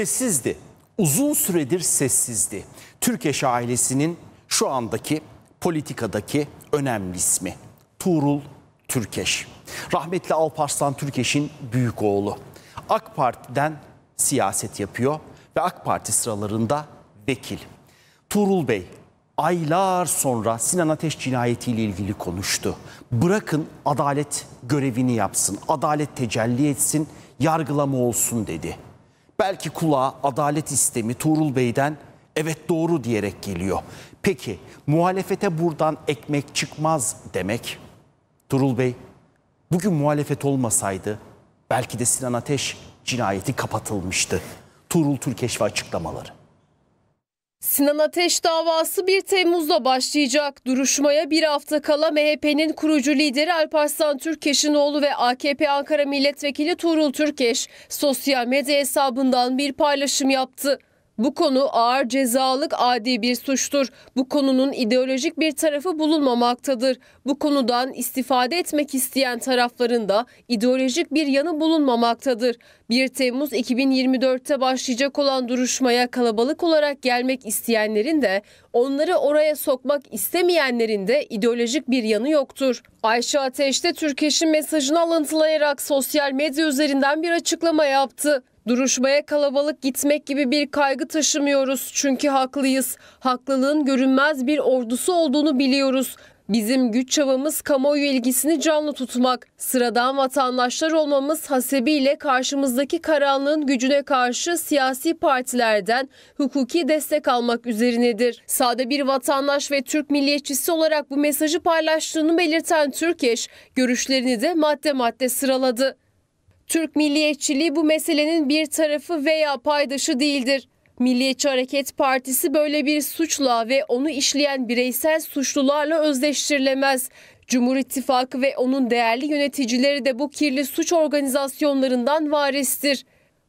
sessizdi. Uzun süredir sessizdi. Türkeş ailesinin şu andaki politikadaki önemli ismi Tuğrul Türkeş. Rahmetli Alparslan Türkeş'in büyük oğlu. AK Parti'den siyaset yapıyor ve AK Parti sıralarında vekil. Tuğrul Bey aylar sonra Sinan Ateş cinayetiyle ilgili konuştu. Bırakın adalet görevini yapsın, adalet tecelli etsin, yargılama olsun dedi. Belki kulağa adalet istemi Tuğrul Bey'den evet doğru diyerek geliyor. Peki muhalefete buradan ekmek çıkmaz demek. Tuğrul Bey bugün muhalefet olmasaydı belki de Sinan Ateş cinayeti kapatılmıştı. Tuğrul Türkeş ve açıklamaları. Sinan Ateş davası 1 Temmuz'da başlayacak. Duruşmaya bir hafta kala MHP'nin kurucu lideri Alparslan Türkeş'in oğlu ve AKP Ankara Milletvekili Tuğrul Türkeş sosyal medya hesabından bir paylaşım yaptı. Bu konu ağır cezalık adi bir suçtur. Bu konunun ideolojik bir tarafı bulunmamaktadır. Bu konudan istifade etmek isteyen tarafların da ideolojik bir yanı bulunmamaktadır. 1 Temmuz 2024'te başlayacak olan duruşmaya kalabalık olarak gelmek isteyenlerin de onları oraya sokmak istemeyenlerin de ideolojik bir yanı yoktur. Ayşe Ateş de Türkeş'in mesajını alıntılayarak sosyal medya üzerinden bir açıklama yaptı. Duruşmaya kalabalık gitmek gibi bir kaygı taşımıyoruz çünkü haklıyız. Haklılığın görünmez bir ordusu olduğunu biliyoruz. Bizim güç çabamız kamuoyu ilgisini canlı tutmak, sıradan vatandaşlar olmamız hasebiyle karşımızdaki karanlığın gücüne karşı siyasi partilerden hukuki destek almak üzerinedir. Sade bir vatandaş ve Türk milliyetçisi olarak bu mesajı paylaştığını belirten Türkeş, görüşlerini de madde madde sıraladı. Türk milliyetçiliği bu meselenin bir tarafı veya paydaşı değildir. Milliyetçi Hareket Partisi böyle bir suçla ve onu işleyen bireysel suçlularla özdeştirilemez. Cumhur İttifakı ve onun değerli yöneticileri de bu kirli suç organizasyonlarından varistir.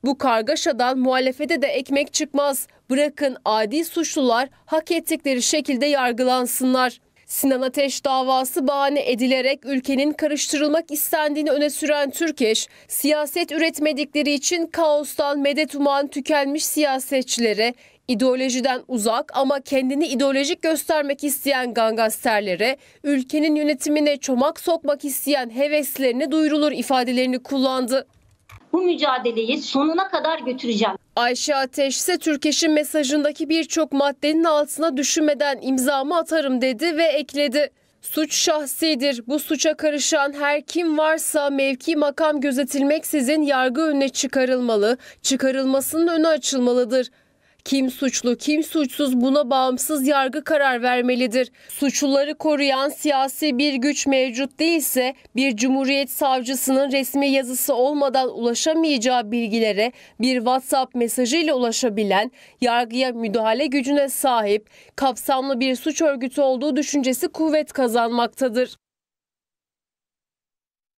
Bu kargaşadan muhalefete de ekmek çıkmaz. Bırakın adi suçlular hak ettikleri şekilde yargılansınlar. Sinan Ateş davası bahane edilerek ülkenin karıştırılmak istendiğini öne süren Türkeş, siyaset üretmedikleri için kaostan medet uman tükenmiş siyasetçilere, ideolojiden uzak ama kendini ideolojik göstermek isteyen gangasterlere, ülkenin yönetimine çomak sokmak isteyen heveslerini duyurulur ifadelerini kullandı. Bu mücadeleyi sonuna kadar götüreceğim. Ayşe Ateş ise Türkeş'in mesajındaki birçok maddenin altına düşünmeden imzamı atarım dedi ve ekledi. Suç şahsidir. Bu suça karışan her kim varsa mevki makam gözetilmeksizin yargı önüne çıkarılmalı, çıkarılmasının önü açılmalıdır. Kim suçlu, kim suçsuz buna bağımsız yargı karar vermelidir. Suçluları koruyan siyasi bir güç mevcut değilse bir cumhuriyet savcısının resmi yazısı olmadan ulaşamayacağı bilgilere bir WhatsApp mesajıyla ulaşabilen, yargıya müdahale gücüne sahip, kapsamlı bir suç örgütü olduğu düşüncesi kuvvet kazanmaktadır.